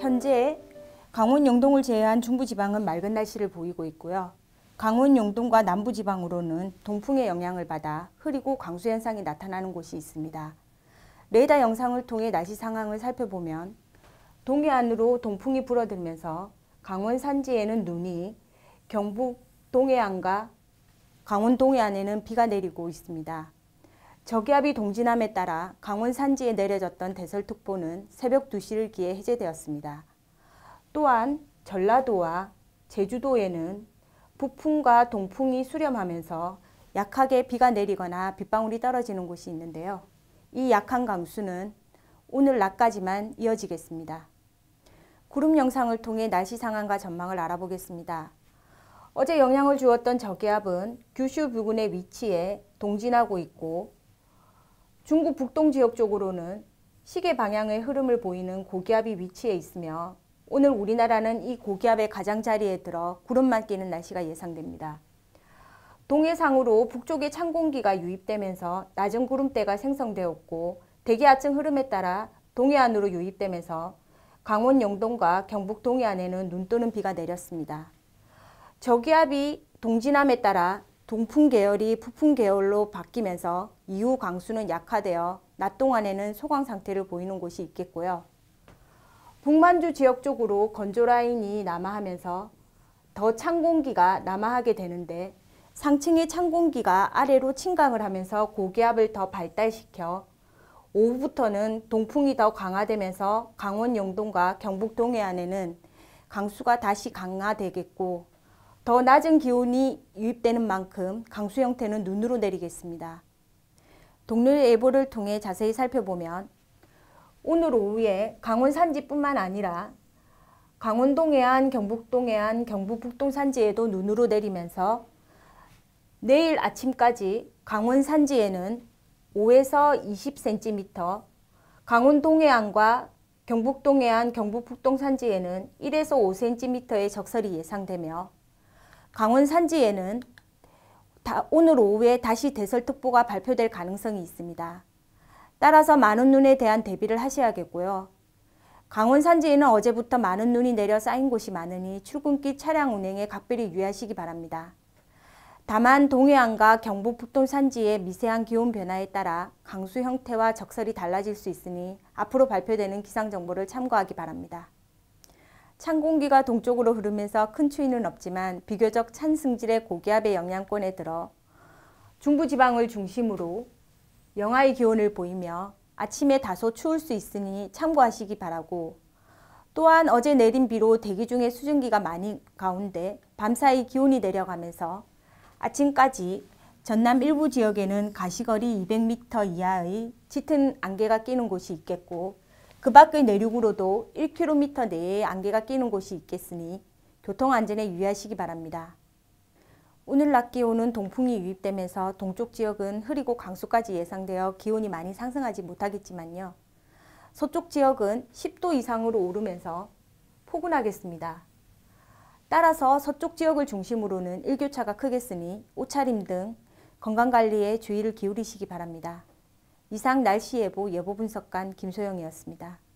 현재 강원 영동을 제외한 중부지방은 맑은 날씨를 보이고 있고요. 강원 영동과 남부지방으로는 동풍의 영향을 받아 흐리고 강수 현상이 나타나는 곳이 있습니다. 레이더 영상을 통해 날씨 상황을 살펴보면 동해안으로 동풍이 불어들면서 강원 산지에는 눈이 경북 동해안과 강원 동해안에는 비가 내리고 있습니다. 저기압이 동진함에 따라 강원 산지에 내려졌던 대설특보는 새벽 2시를 기해 해제되었습니다. 또한 전라도와 제주도에는 북풍과 동풍이 수렴하면서 약하게 비가 내리거나 빗방울이 떨어지는 곳이 있는데요. 이 약한 강수는 오늘 낮까지만 이어지겠습니다. 구름 영상을 통해 날씨 상황과 전망을 알아보겠습니다. 어제 영향을 주었던 저기압은 규슈 부근의 위치에 동진하고 있고 중국 북동 지역 쪽으로는 시계 방향의 흐름을 보이는 고기압이 위치해 있으며 오늘 우리나라는 이 고기압의 가장자리에 들어 구름만 끼는 날씨가 예상됩니다. 동해상으로 북쪽의 찬 공기가 유입되면서 낮은 구름대가 생성되었고 대기하층 흐름에 따라 동해안으로 유입되면서 강원 영동과 경북 동해안에는 눈 또는 비가 내렸습니다. 저기압이 동진함에 따라 동풍 계열이 푸풍 계열로 바뀌면서 이후 강수는 약화되어 낮 동안에는 소강 상태를 보이는 곳이 있겠고요. 북만주 지역 쪽으로 건조라인이 남하하면서 더 찬 공기가 남하하게 되는데 상층의 찬 공기가 아래로 침강을 하면서 고기압을 더 발달시켜 오후부터는 동풍이 더 강화되면서 강원 영동과 경북 동해안에는 강수가 다시 강화되겠고 더 낮은 기온이 유입되는 만큼 강수 형태는 눈으로 내리겠습니다. 동률 예보를 통해 자세히 살펴보면 오늘 오후에 강원 산지뿐만 아니라 강원 동해안, 경북 동해안, 경북 북동 산지에도 눈으로 내리면서 내일 아침까지 강원 산지에는 5에서 20cm, 강원 동해안과 경북 동해안, 경북 북동 산지에는 1에서 5cm의 적설이 예상되며 강원 산지에는 오늘 오후에 다시 대설특보가 발표될 가능성이 있습니다. 따라서 많은 눈에 대한 대비를 하셔야겠고요. 강원 산지에는 어제부터 많은 눈이 내려 쌓인 곳이 많으니 출근길 차량 운행에 각별히 유의하시기 바랍니다. 다만 동해안과 경북 북동 산지의 미세한 기온 변화에 따라 강수 형태와 적설이 달라질 수 있으니 앞으로 발표되는 기상정보를 참고하기 바랍니다. 찬 공기가 동쪽으로 흐르면서 큰 추위는 없지만 비교적 찬 승질의 고기압의 영향권에 들어 중부지방을 중심으로 영하의 기온을 보이며 아침에 다소 추울 수 있으니 참고하시기 바라고 또한 어제 내린 비로 대기 중에 수증기가 많이 가운데 밤사이 기온이 내려가면서 아침까지 전남 일부 지역에는 가시거리 200m 이하의 짙은 안개가 끼는 곳이 있겠고 그 밖의 내륙으로도 1km 내에 안개가 끼는 곳이 있겠으니 교통안전에 유의하시기 바랍니다. 오늘 낮 기온은 동풍이 유입되면서 동쪽 지역은 흐리고 강수까지 예상되어 기온이 많이 상승하지 못하겠지만요. 서쪽 지역은 10도 이상으로 오르면서 포근하겠습니다. 따라서 서쪽 지역을 중심으로는 일교차가 크겠으니 옷차림 등 건강관리에 주의를 기울이시기 바랍니다. 이상 날씨 예보 예보 분석관 김소영이었습니다.